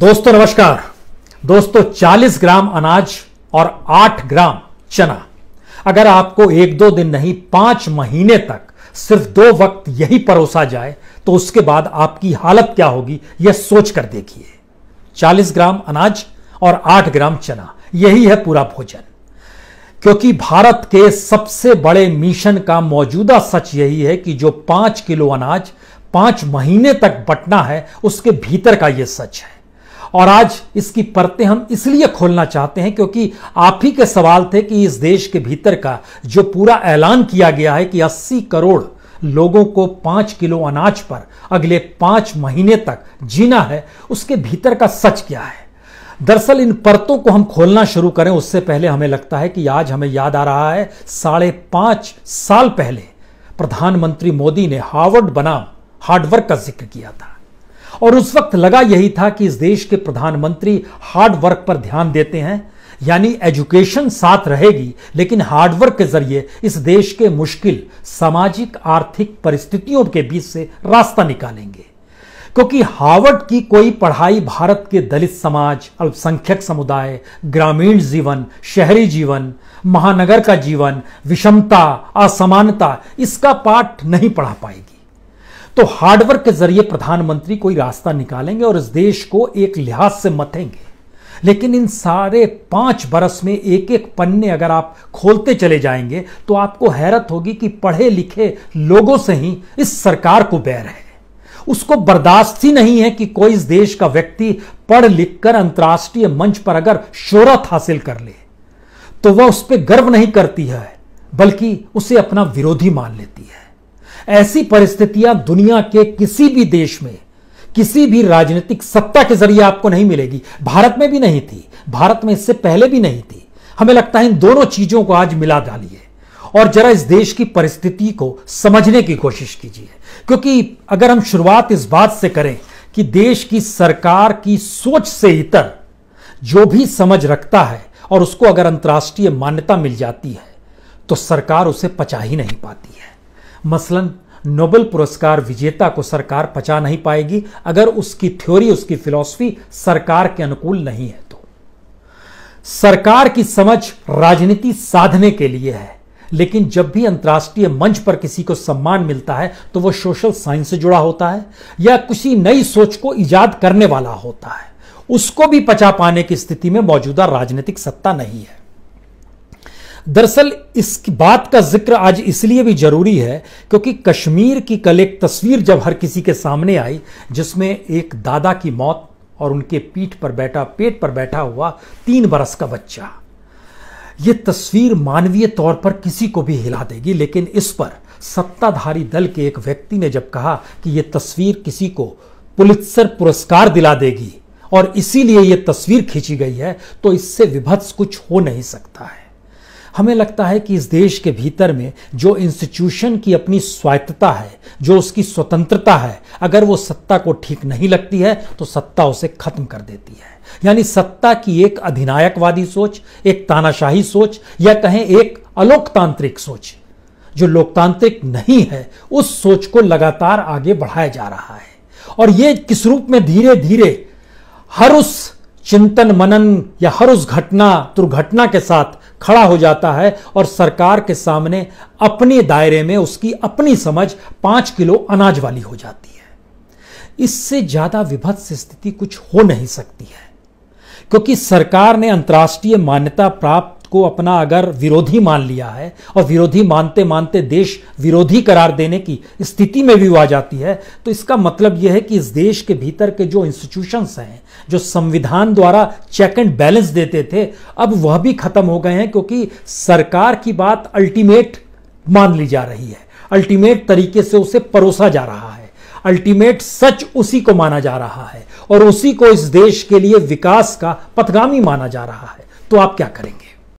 दोस्तों नमस्कार दोस्तों 40 ग्राम अनाज और 8 ग्राम चना अगर आपको एक दो दिन नहीं पांच महीने तक सिर्फ दो वक्त यही परोसा जाए तो उसके बाद आपकी हालत क्या होगी यह सोच कर देखिए 40 ग्राम अनाज और 8 ग्राम चना यही है पूरा भोजन क्योंकि भारत के सबसे बड़े मिशन का मौजूदा सच यही है कि जो पांच किलो अनाज पांच महीने तक बटना है उसके भीतर का यह सच है और आज इसकी परतें हम इसलिए खोलना चाहते हैं क्योंकि आप ही के सवाल थे कि इस देश के भीतर का जो पूरा ऐलान किया गया है कि 80 करोड़ लोगों को पांच किलो अनाज पर अगले पांच महीने तक जीना है उसके भीतर का सच क्या है दरअसल इन परतों को हम खोलना शुरू करें उससे पहले हमें लगता है कि आज हमें याद आ रहा है साढ़े पांच साल पहले प्रधानमंत्री मोदी ने हार्वर्ड बनाम हार्डवर्क का जिक्र किया था और उस वक्त लगा यही था कि इस देश के प्रधानमंत्री हार्ड वर्क पर ध्यान देते हैं यानी एजुकेशन साथ रहेगी लेकिन हार्डवर्क के जरिए इस देश के मुश्किल सामाजिक आर्थिक परिस्थितियों के बीच से रास्ता निकालेंगे क्योंकि हार्वर्ड की कोई पढ़ाई भारत के दलित समाज अल्पसंख्यक समुदाय ग्रामीण जीवन शहरी जीवन महानगर का जीवन विषमता असमानता इसका पाठ नहीं पढ़ा पाएगी तो हार्डवर्क के जरिए प्रधानमंत्री कोई रास्ता निकालेंगे और इस देश को एक लिहाज से मथेंगे लेकिन इन सारे पांच बरस में एक एक पन्ने अगर आप खोलते चले जाएंगे तो आपको हैरत होगी कि पढ़े लिखे लोगों से ही इस सरकार को बैर है उसको बर्दाश्त ही नहीं है कि कोई इस देश का व्यक्ति पढ़ लिखकर अंतर्राष्ट्रीय मंच पर अगर शोहरत हासिल कर ले तो वह उस पर गर्व नहीं करती है बल्कि उसे अपना विरोधी मान लेती है ऐसी परिस्थितियां दुनिया के किसी भी देश में किसी भी राजनीतिक सत्ता के जरिए आपको नहीं मिलेगी भारत में भी नहीं थी भारत में इससे पहले भी नहीं थी हमें लगता है इन दोनों चीजों को आज मिला डालिए और जरा इस देश की परिस्थिति को समझने की कोशिश कीजिए क्योंकि अगर हम शुरुआत इस बात से करें कि देश की सरकार की सोच से इतर जो भी समझ रखता है और उसको अगर अंतर्राष्ट्रीय मान्यता मिल जाती है तो सरकार उसे पचा ही नहीं पाती है मसलन नोबेल पुरस्कार विजेता को सरकार पचा नहीं पाएगी अगर उसकी थ्योरी उसकी फिलॉसफी सरकार के अनुकूल नहीं है तो सरकार की समझ राजनीति साधने के लिए है लेकिन जब भी अंतर्राष्ट्रीय मंच पर किसी को सम्मान मिलता है तो वह सोशल साइंस से जुड़ा होता है या किसी नई सोच को ईजाद करने वाला होता है उसको भी पचा पाने की स्थिति में मौजूदा राजनीतिक सत्ता नहीं है दरअसल इस बात का जिक्र आज इसलिए भी जरूरी है क्योंकि कश्मीर की कल एक तस्वीर जब हर किसी के सामने आई जिसमें एक दादा की मौत और उनके पीठ पर बैठा पेट पर बैठा हुआ तीन बरस का बच्चा ये तस्वीर मानवीय तौर पर किसी को भी हिला देगी लेकिन इस पर सत्ताधारी दल के एक व्यक्ति ने जब कहा कि यह तस्वीर किसी को पुलित्सर पुरस्कार दिला देगी और इसीलिए यह तस्वीर खींची गई है तो इससे विभत्स कुछ हो नहीं सकता है हमें लगता है कि इस देश के भीतर में जो इंस्टीट्यूशन की अपनी स्वायत्तता है जो उसकी स्वतंत्रता है अगर वो सत्ता को ठीक नहीं लगती है तो सत्ता उसे खत्म कर देती है यानी सत्ता की एक अधिनायकवादी सोच एक तानाशाही सोच या कहें एक अलोकतांत्रिक सोच जो लोकतांत्रिक नहीं है उस सोच को लगातार आगे बढ़ाया जा रहा है और ये किस रूप में धीरे धीरे हर उस चिंतन मनन या हर उस घटना दुर्घटना के साथ खड़ा हो जाता है और सरकार के सामने अपने दायरे में उसकी अपनी समझ पांच किलो अनाज वाली हो जाती है इससे ज्यादा विभत्स स्थिति कुछ हो नहीं सकती है क्योंकि सरकार ने अंतर्राष्ट्रीय मान्यता प्राप्त को अपना अगर विरोधी मान लिया है और विरोधी मानते मानते देश विरोधी करार देने की स्थिति में भी आ जाती है तो इसका मतलब यह है कि इस देश के भीतर के जो इंस्टीट्यूशंस हैं जो संविधान द्वारा चेक एंड बैलेंस देते थे अब वह भी खत्म हो गए हैं क्योंकि सरकार की बात अल्टीमेट मान ली जा रही है अल्टीमेट तरीके से उसे परोसा जा रहा है अल्टीमेट सच उसी को माना जा रहा है और उसी को इस देश के लिए विकास का पथगामी माना जा रहा है तो आप क्या करेंगे